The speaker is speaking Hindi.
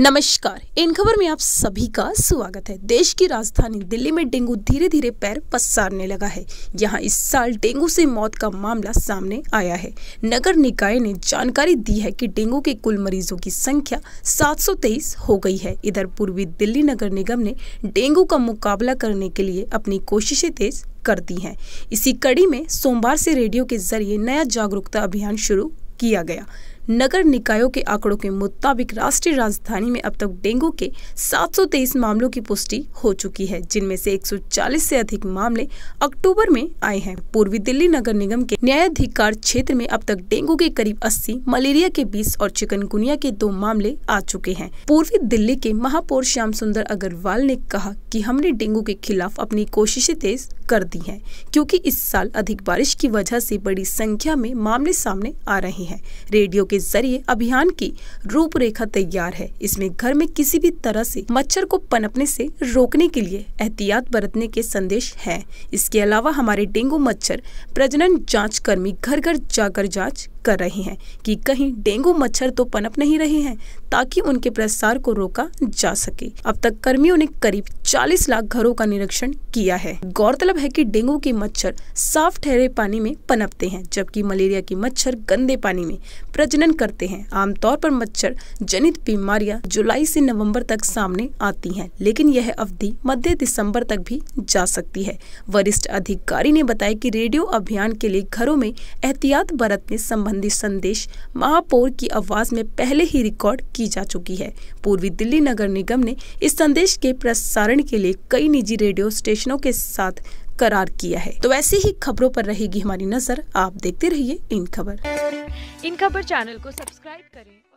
नमस्कार इन खबर में आप सभी का स्वागत है देश की राजधानी दिल्ली में डेंगू धीरे धीरे पैर पसारने लगा है यहाँ इस साल डेंगू से मौत का मामला सामने आया है नगर निकाय ने जानकारी दी है कि डेंगू के कुल मरीजों की संख्या 723 हो गई है इधर पूर्वी दिल्ली नगर निगम ने डेंगू का मुकाबला करने के लिए अपनी कोशिशें तेज कर दी है इसी कड़ी में सोमवार से रेडियो के जरिए नया जागरूकता अभियान शुरू किया गया नगर निकायों के आंकड़ों के मुताबिक राष्ट्रीय राजधानी में अब तक डेंगू के 723 मामलों की पुष्टि हो चुकी है जिनमें से 140 से अधिक मामले अक्टूबर में आए हैं पूर्वी दिल्ली नगर निगम के न्यायाधिकार क्षेत्र में अब तक डेंगू के करीब 80, मलेरिया के 20 और चिकनगुनिया के दो मामले आ चुके हैं पूर्वी दिल्ली के महापौर श्याम सुंदर अग्रवाल ने कहा की हमने डेंगू के खिलाफ अपनी कोशिशें तेज कर दी हैं क्योंकि इस साल अधिक बारिश की वजह से बड़ी संख्या में मामले सामने आ रहे हैं रेडियो के जरिए अभियान की रूपरेखा तैयार है इसमें घर में किसी भी तरह से मच्छर को पनपने से रोकने के लिए एहतियात बरतने के संदेश हैं इसके अलावा हमारे डेंगू मच्छर प्रजनन जांच कर्मी घर घर जाकर जाँच कर रहे हैं कि कहीं डेंगू मच्छर तो पनप नहीं रहे हैं ताकि उनके प्रसार को रोका जा सके अब तक कर्मियों ने करीब 40 लाख घरों का निरीक्षण किया है गौरतलब है कि डेंगू के मच्छर साफ ठहरे पानी में पनपते हैं जबकि मलेरिया के मच्छर गंदे पानी में प्रजनन करते हैं आमतौर पर मच्छर जनित बीमारियां जुलाई से नवंबर तक सामने आती हैं लेकिन यह अवधि मध्य दिसंबर तक भी जा सकती है वरिष्ठ अधिकारी ने बताया कि रेडियो अभियान के लिए घरों में एहतियात बरतने संबंधी संदेश महापौर की आवाज में पहले ही रिकॉर्ड की जा चुकी है पूर्वी दिल्ली नगर निगम ने इस संदेश के प्रसारण के लिए कई निजी रेडियो स्टेशनों के साथ करार किया है तो ऐसी ही खबरों पर रहेगी हमारी नजर आप देखते रहिए इन खबर इन खबर चैनल को सब्सक्राइब करें